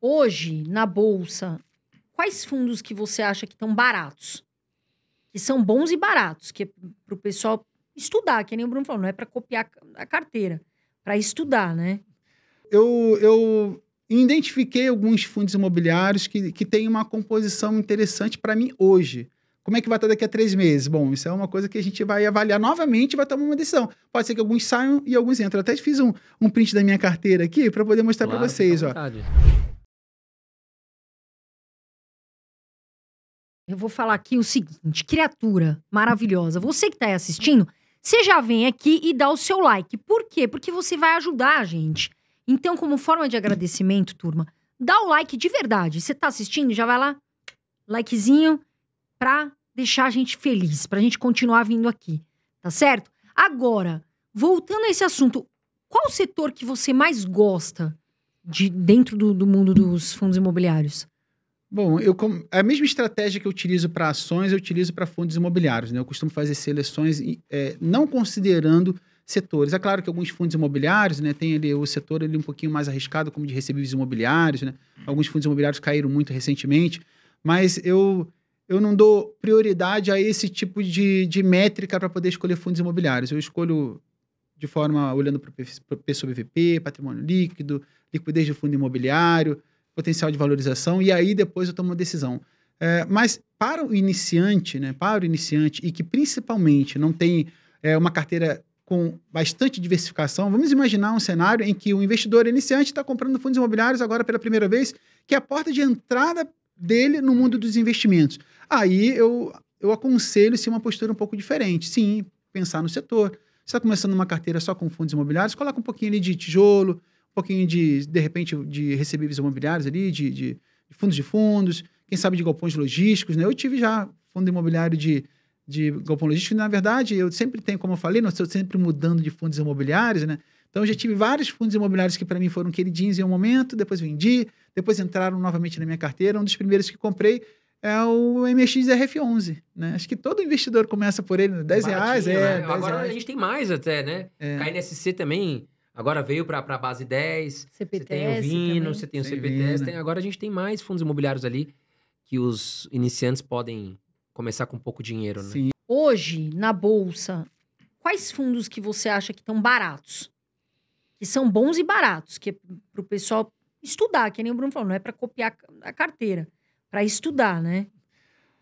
Hoje, na bolsa, quais fundos que você acha que estão baratos? Que são bons e baratos, que é para o pessoal estudar, que nem o Bruno falou, não é para copiar a carteira, para estudar, né? Eu, eu identifiquei alguns fundos imobiliários que, que têm uma composição interessante para mim hoje. Como é que vai estar daqui a três meses? Bom, isso é uma coisa que a gente vai avaliar novamente e vai tomar uma decisão. Pode ser que alguns saiam e alguns entrem. Eu até fiz um, um print da minha carteira aqui para poder mostrar claro, para vocês. Ó. eu vou falar aqui o seguinte, criatura maravilhosa, você que está aí assistindo, você já vem aqui e dá o seu like. Por quê? Porque você vai ajudar a gente. Então, como forma de agradecimento, turma, dá o like de verdade. Você está assistindo, já vai lá, likezinho, pra deixar a gente feliz, pra gente continuar vindo aqui, tá certo? Agora, voltando a esse assunto, qual o setor que você mais gosta de dentro do, do mundo dos fundos imobiliários? Bom, eu a mesma estratégia que eu utilizo para ações, eu utilizo para fundos imobiliários. Né? Eu costumo fazer seleções é, não considerando setores. É claro que alguns fundos imobiliários, né, tem ali o setor ali um pouquinho mais arriscado, como de recebíveis imobiliários, né? Alguns fundos imobiliários caíram muito recentemente, mas eu eu não dou prioridade a esse tipo de, de métrica para poder escolher fundos imobiliários. Eu escolho de forma olhando para o PSOBVP, patrimônio líquido, liquidez de fundo imobiliário, potencial de valorização, e aí depois eu tomo uma decisão. É, mas para o iniciante, né, para o iniciante e que principalmente não tem é, uma carteira com bastante diversificação, vamos imaginar um cenário em que o investidor iniciante está comprando fundos imobiliários agora pela primeira vez, que é a porta de entrada dele no mundo dos investimentos. Aí eu, eu aconselho se uma postura um pouco diferente. Sim, pensar no setor. Você está começando uma carteira só com fundos imobiliários, coloca um pouquinho ali de tijolo, um pouquinho de, de repente, de recebíveis imobiliários ali, de, de, de, fundos de fundos, quem sabe de galpões logísticos, né? Eu tive já fundo imobiliário de, de galpão logístico, e, na verdade, eu sempre tenho, como eu falei, não estou sempre mudando de fundos imobiliários, né? Então, eu já tive vários fundos imobiliários que para mim foram queridinhos em um momento, depois vendi, depois entraram novamente na minha carteira. Um dos primeiros que comprei é o MXRF11, né? Acho que todo investidor começa por ele, né? 10 Baratinho, reais. É, né? 10 Agora reais. a gente tem mais até, né? É. KNSC também Agora veio para a base 10, CPTS, você tem o Vino, também. você tem o tem CPTS. Tem, agora a gente tem mais fundos imobiliários ali que os iniciantes podem começar com pouco dinheiro, né? Sim. Hoje, na Bolsa, quais fundos que você acha que estão baratos? Que são bons e baratos, que é para o pessoal estudar, que nem o Bruno falou, não é para copiar a carteira, para estudar, né?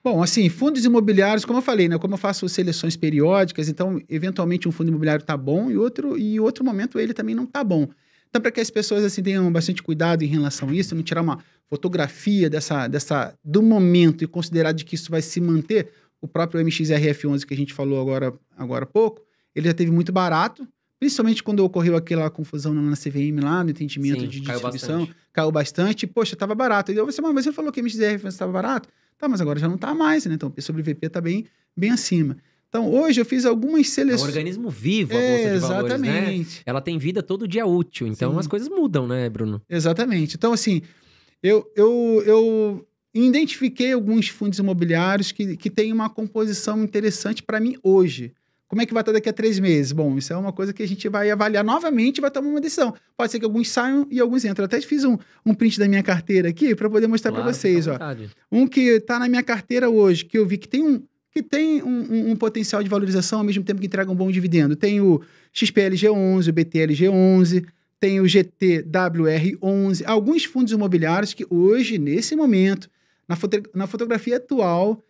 Bom, assim, fundos imobiliários, como eu falei, né? Como eu faço seleções periódicas, então, eventualmente, um fundo imobiliário está bom e outro, e outro momento ele também não está bom. Então, para que as pessoas assim tenham bastante cuidado em relação a isso, não tirar uma fotografia dessa, dessa do momento e considerar de que isso vai se manter, o próprio MXRF11 que a gente falou agora, agora há pouco, ele já teve muito barato, Principalmente quando ocorreu aquela confusão na CVM lá, no entendimento Sim, de caiu distribuição, bastante. caiu bastante. Poxa, estava barato. E eu mas você falou que MXR estava barato? Tá, mas agora já não está mais, né? Então, sobre VP está bem, bem acima. Então, hoje eu fiz algumas seleções. É um organismo vivo, a é, Bolsa Valores, né? Exatamente. Né? Ela tem vida todo dia útil. Então, Sim. as coisas mudam, né, Bruno? Exatamente. Então, assim, eu, eu, eu identifiquei alguns fundos imobiliários que, que têm uma composição interessante para mim hoje. Como é que vai estar daqui a três meses? Bom, isso é uma coisa que a gente vai avaliar novamente e vai tomar uma decisão. Pode ser que alguns saiam e alguns entram. Eu até fiz um, um print da minha carteira aqui para poder mostrar claro, para vocês. Ó. Um que está na minha carteira hoje, que eu vi que tem um que tem um, um, um potencial de valorização ao mesmo tempo que entrega um bom dividendo. Tem o XPLG11, o BTLG11, tem o GTWR11, alguns fundos imobiliários que hoje, nesse momento, na, foto, na fotografia atual,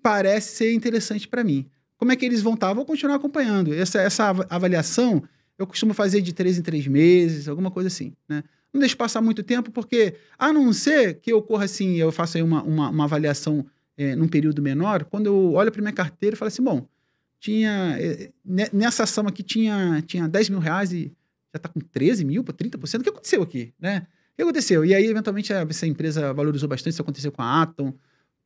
parece ser interessante para mim como é que eles vão estar? Vou continuar acompanhando. Essa, essa avaliação eu costumo fazer de três em três meses, alguma coisa assim, né? Não deixo passar muito tempo, porque a não ser que ocorra assim, eu faça aí uma, uma, uma avaliação é, num período menor, quando eu olho para minha carteira e falo assim, bom, tinha, é, né, nessa ação aqui tinha, tinha 10 mil reais e já está com 13 mil, 30%, o que aconteceu aqui, né? O que aconteceu? E aí, eventualmente, essa empresa valorizou bastante, isso aconteceu com a Atom,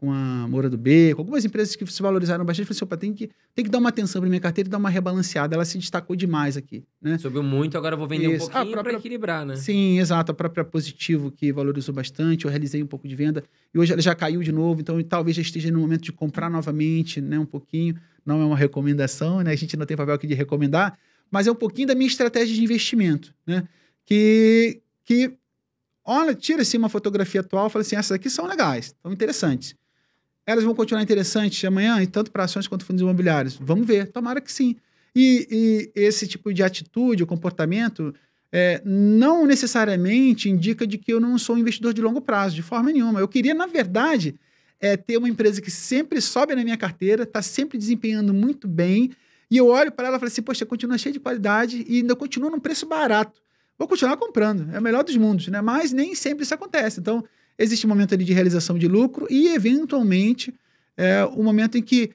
com a Moura do Beco, algumas empresas que se valorizaram bastante, falei assim, opa, tem que, tem que dar uma atenção para minha carteira e dar uma rebalanceada, ela se destacou demais aqui, né? Subiu muito, agora vou vender Isso. um ah, pouquinho para equilibrar, né? Sim, exato, a própria Positivo que valorizou bastante, eu realizei um pouco de venda e hoje ela já caiu de novo, então talvez já esteja no momento de comprar novamente, né, um pouquinho, não é uma recomendação, né? A gente não tem papel aqui de recomendar, mas é um pouquinho da minha estratégia de investimento, né? Que, que olha, tira-se assim, uma fotografia atual, fala assim, essas aqui são legais, são interessantes elas vão continuar interessantes amanhã, tanto para ações quanto fundos imobiliários? Vamos ver, tomara que sim. E, e esse tipo de atitude, o comportamento, é, não necessariamente indica de que eu não sou um investidor de longo prazo, de forma nenhuma. Eu queria, na verdade, é, ter uma empresa que sempre sobe na minha carteira, está sempre desempenhando muito bem, e eu olho para ela e falo assim, poxa, continua cheia de qualidade e ainda continua num preço barato. Vou continuar comprando, é o melhor dos mundos, né? Mas nem sempre isso acontece. Então, existe um momento ali de realização de lucro e, eventualmente, é, o um momento em que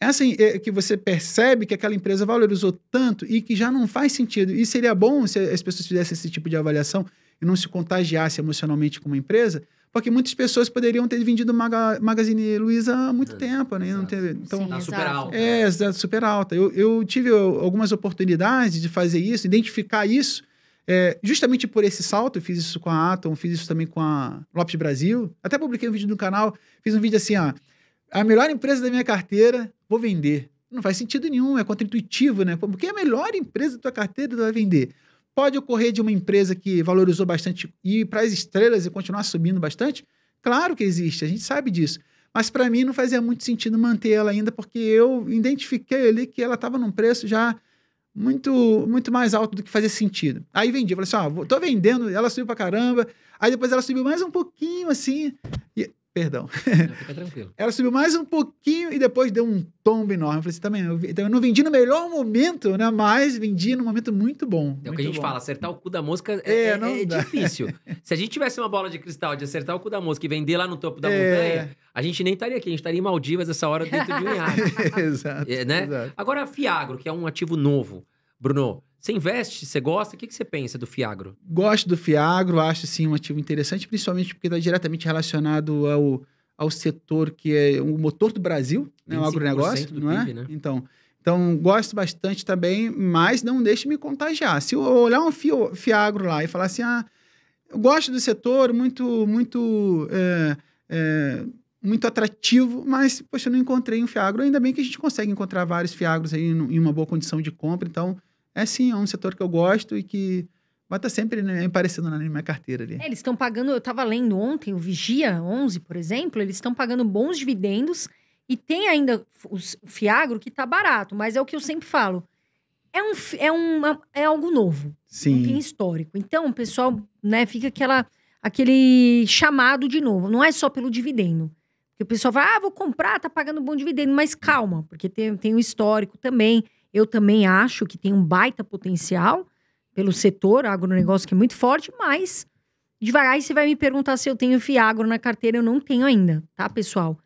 essa é, que você percebe que aquela empresa valorizou tanto e que já não faz sentido. E seria bom se as pessoas fizessem esse tipo de avaliação e não se contagiassem emocionalmente com uma empresa, porque muitas pessoas poderiam ter vendido Maga, Magazine Luiza há muito é, tempo, né? Não então, Sim, tá super alta. É, super alta. Eu, eu tive algumas oportunidades de fazer isso, identificar isso é, justamente por esse salto, eu fiz isso com a Atom, fiz isso também com a Lopes Brasil. Até publiquei um vídeo no canal, fiz um vídeo assim, ó. A melhor empresa da minha carteira, vou vender. Não faz sentido nenhum, é contra-intuitivo, né? Porque é a melhor empresa da tua carteira vai vender. Pode ocorrer de uma empresa que valorizou bastante e ir para as estrelas e continuar subindo bastante? Claro que existe, a gente sabe disso. Mas para mim não fazia muito sentido manter ela ainda, porque eu identifiquei ali que ela estava num preço já muito muito mais alto do que fazia sentido. Aí vendi, falei assim, ó, ah, tô vendendo, ela subiu pra caramba. Aí depois ela subiu mais um pouquinho, assim, e Perdão. Fica tranquilo. Ela subiu mais um pouquinho e depois deu um tombo enorme. Eu falei assim, também, eu, então, eu não vendi no melhor momento, né? Mas vendi num momento muito bom. É o que a gente bom. fala, acertar o cu da mosca é, é, é, é difícil. Se a gente tivesse uma bola de cristal de acertar o cu da mosca e vender lá no topo da é. montanha, a gente nem estaria aqui, a gente estaria em Maldivas essa hora dentro de um iate. exato, é, né? exato. Agora, Fiagro, que é um ativo novo. Bruno, você investe? Você gosta? O que, que você pensa do Fiagro? Gosto do Fiagro, acho sim um ativo interessante, principalmente porque está diretamente relacionado ao, ao setor que é o motor do Brasil, né, o agronegócio, não PIB, é? Né? Então, então, gosto bastante também, mas não deixe me contagiar. Se eu olhar um Fiagro lá e falar assim, ah, eu gosto do setor, muito, muito... É, é, muito atrativo, mas, poxa, eu não encontrei um Fiagro. Ainda bem que a gente consegue encontrar vários Fiagros aí em uma boa condição de compra, então é sim, é um setor que eu gosto e que vai estar sempre né, aparecendo na minha carteira ali. É, eles estão pagando, eu estava lendo ontem, o Vigia 11, por exemplo, eles estão pagando bons dividendos e tem ainda o Fiagro que está barato, mas é o que eu sempre falo. É, um, é, um, é algo novo. Sim. Não tem histórico. Então, o pessoal né, fica aquela, aquele chamado de novo. Não é só pelo dividendo. Porque o pessoal vai, ah, vou comprar, tá pagando bom dividendo. Mas calma, porque tem, tem o um histórico também. Eu também acho que tem um baita potencial pelo setor agronegócio que é muito forte, mas devagar você vai me perguntar se eu tenho Fiagro na carteira. Eu não tenho ainda, tá, pessoal?